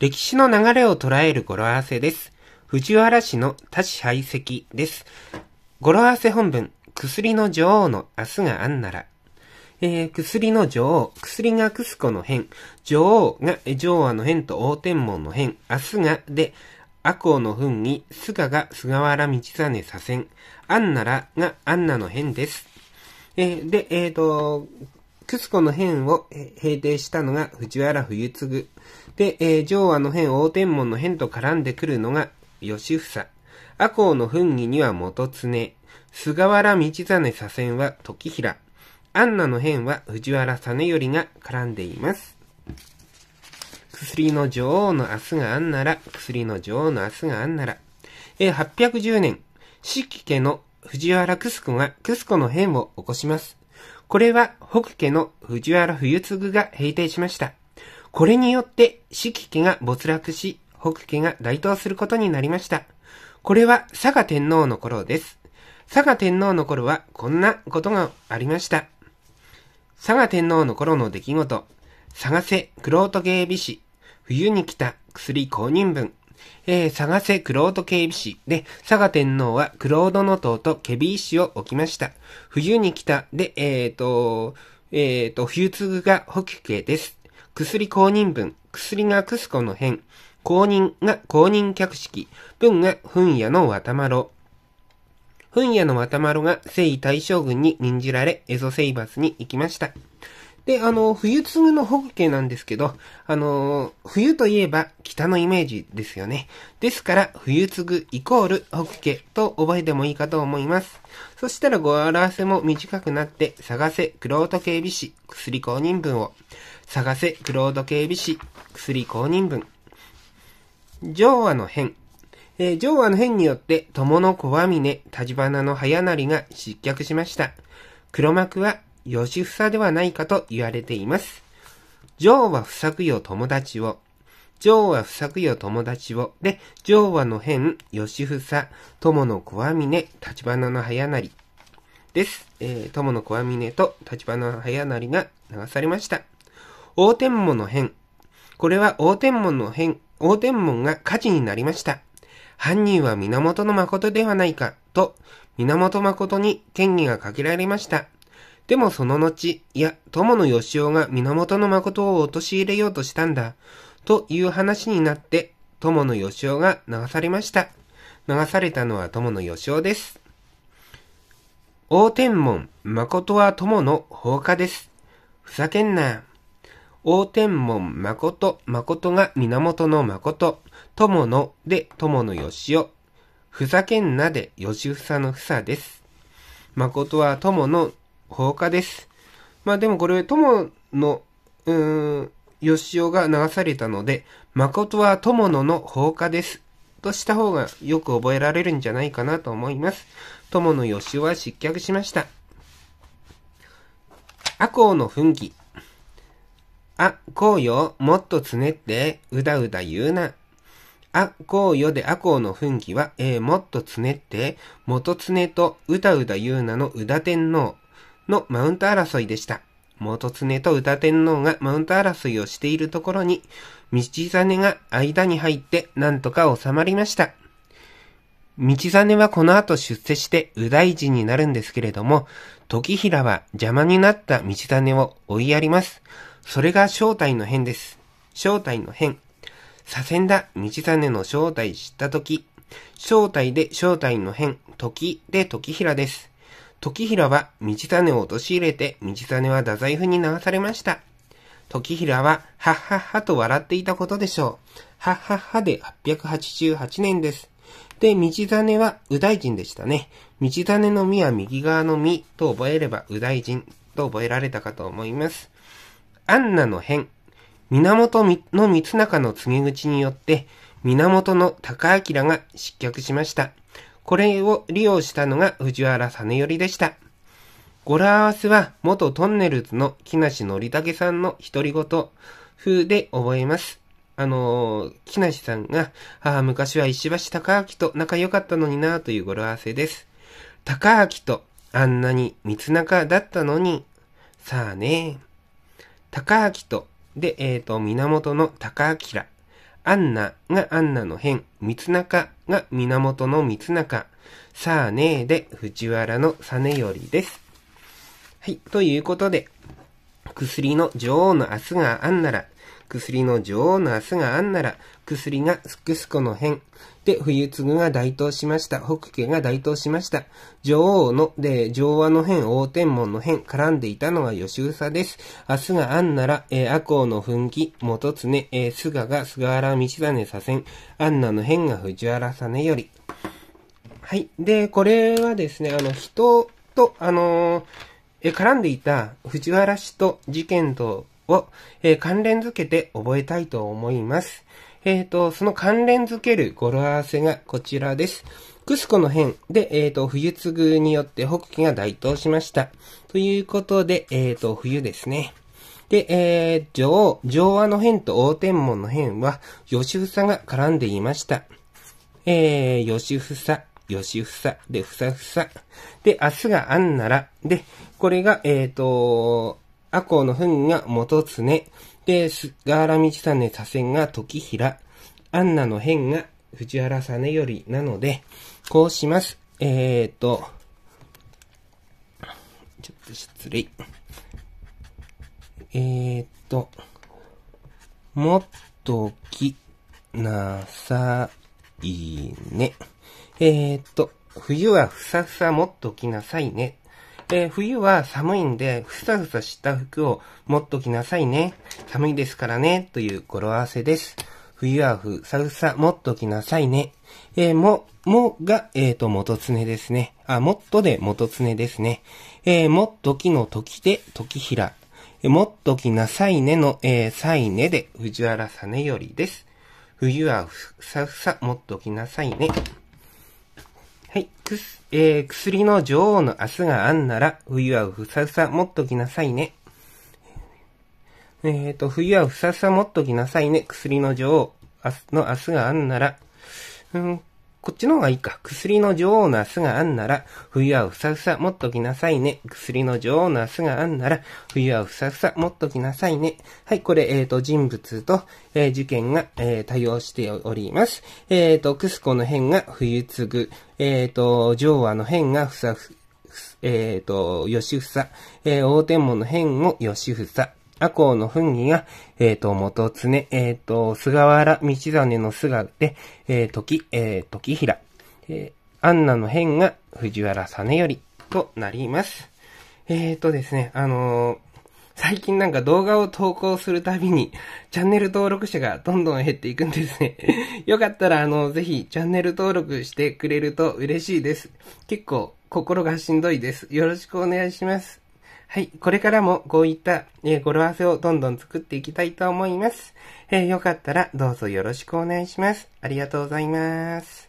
歴史の流れを捉える語呂合わせです。藤原氏の多子排斥です。語呂合わせ本文、薬の女王の明日があんなら。えー、薬の女王、薬がクスコの変、女王が女王の変と大天門の変、明日がで、阿公の糞に菅が菅原道真左遷、アンナらがアンナの変です。えー、で、えっ、ー、と、クスコの変を平定したのが藤原冬次。で、えー、上和の変、大天門の変と絡んでくるのが吉房。阿公の奮議には元常。菅原道真左遷は時平。アンナの変は藤原実頼が絡んでいます。薬の女王の明日があんなら、薬の女王の明日があんなら。え810年、四季家の藤原クスコがクスコの変を起こします。これは北家の藤原冬継が平定しました。これによって四季家が没落し、北家が台頭することになりました。これは佐賀天皇の頃です。佐賀天皇の頃はこんなことがありました。佐賀天皇の頃の出来事。佐賀瀬黒人芸美士。冬に来た薬公認分。えー、探せクロード警備士で、佐賀天皇はクロードの塔とケビー氏を置きました。冬に来たで、えっ、ー、と、えっ、ー、と、冬継が北家です。薬公認文、薬がクスコの変、公認が公認客式、文が噴野の渡ろ。噴野の渡ろが征夷大将軍に任じられ、蝦夷征伐に行きました。で、あの、冬継ぐのホッケなんですけど、あの、冬といえば北のイメージですよね。ですから、冬ぐイコールホッケと覚えてもいいかと思います。そしたら語呂合わせも短くなって、探せ、クロート警備士、薬公認文を。探せ、クロート警備士、薬公認文。上和の変。えー、上和の変によって、友の小網峰、立花の早成が失脚しました。黒幕は吉房ではないかと言われています。情は不作よ友達を。情は不作よ友達を。で、情はの変、吉房、友の小網峰、立花の早なり。です。えー、友の小網根と立花の早なりが流されました。大天門の変。これは大天門の変、大天門が火事になりました。犯人は源の誠ではないか、と、源誠に権威がかけられました。でもその後、いや、友の義雄が源の誠を陥れようとしたんだ、という話になって、友の義雄が流されました。流されたのは友の義雄です。大天門、誠は友の放火です。ふざけんな。大天門、誠、誠が源の誠、友ので友の義雄。ふざけんなで義房のさです。誠は友の放火です。まあでもこれ、友の、うーん、よしおが流されたので、誠は友野の放火です。とした方がよく覚えられるんじゃないかなと思います。友よしおは失脚しました。阿公の奮起。あ、こうよ、もっとつねって、うだうだ言うな。あ、こうよであこうの奮起は、えー、もっとつねって、元つねと、うだうだ言うなのうだ天皇。のマウント争いでした。元常と歌天皇がマウント争いをしているところに、道真が間に入って何とか収まりました。道真はこの後出世して右大臣になるんですけれども、時平は邪魔になった道真を追いやります。それが正体の変です。正体の変。左遷だ道真の正体知った時、正体で正体の変、時で時平です。時平は道真を陥れて道真は太宰府に流されました。時平は、はっはっはと笑っていたことでしょう。はっはっはで888年です。で、道真は右大臣でしたね。道真の実は右側の実と覚えれば右大臣と覚えられたかと思います。アンナの変。源の光中の告げ口によって、源の高明が失脚しました。これを利用したのが藤原実頼でした。語呂合わせは元トンネルズの木梨憲武さんの独り言風で覚えます。あの木梨さんが、ああ、昔は石橋貴明と仲良かったのになという語呂合わせです。高明とあんなに密仲だったのに、さあね。高明と、で、えっ、ー、と、源の高明。アンナがアンナの変、三中が源の三中、さあねえで藤原の実りです。はい、ということで、薬の女王の明日があんなら、薬の女王の明日があんなら、薬がすくすこの変。で、冬継が台頭しました。北家が台頭しました。女王の、で、上和の変、大天門の変、絡んでいたのは吉草です。明日があんなら、えー、阿公の奮起、元常、えー、菅が菅原道真左遷、んなの変が藤原実より。はい。で、これはですね、あの、人と、あのー、え、絡んでいた藤原氏と事件とを、えー、関連づけて覚えたいと思います。えっ、ー、と、その関連づける語呂合わせがこちらです。クスコの変で、えっ、ー、と、冬継ぐによって北紀が台頭しました。ということで、えっ、と、冬ですね。で、えー、女王、上和の変と大天門の変は、吉房が絡んでいました。えー、吉房、吉房、で、ふさふさ。で、明日があんなら、で、これが、えっ、ー、と、阿公の糞が元常。で、菅原道真左遷が時平。アンナの変が藤原実よりなので、こうします。えーと、ちょっと失礼。えーと、もっときなさいね。えーと、冬はふさふさもっときなさいね。えー、冬は寒いんで、ふさふさした服を持っときなさいね。寒いですからね。という語呂合わせです。冬はふさふさ持っときなさいね。えー、も、もが、えっ、ー、と、元常ですね。あ、もっとで元常ですね。えー、もっときの時で時平。えもっときなさいねの、えー、さいねで藤原さねよりです。冬はふさふさ持っときなさいね。はい。くす、えー、薬の女王の明日があんなら、冬はふさふさ持っときなさいね。えっ、ー、と、冬はふさふさ持っときなさいね。薬の女王の明日があんなら。うんこっちの方がいいか。薬の女王の明日があんなら、冬はふさふさ持っときなさいね。薬の女王の明日があんなら、冬はふさふさ持っときなさいね。はい、これ、えっ、ー、と、人物と、えー、事件が、えー、対応しております。えっ、と、クスコの辺が冬継ぐ、えっ、と、上和の辺がふさふ、えっ、と、吉房、えー、大天門の辺を吉房、阿公の奮議が、えっ、ー、と、元常、えっ、ー、と、菅原道真の姿で、えー、時、えー、時平、えー、アンナの変が藤原実より、となります。えっ、ー、とですね、あのー、最近なんか動画を投稿するたびに、チャンネル登録者がどんどん減っていくんですね。よかったら、あの、ぜひ、チャンネル登録してくれると嬉しいです。結構、心がしんどいです。よろしくお願いします。はい。これからもこういった、語呂合わせをどんどん作っていきたいと思います。えー、よかったらどうぞよろしくお願いします。ありがとうございます。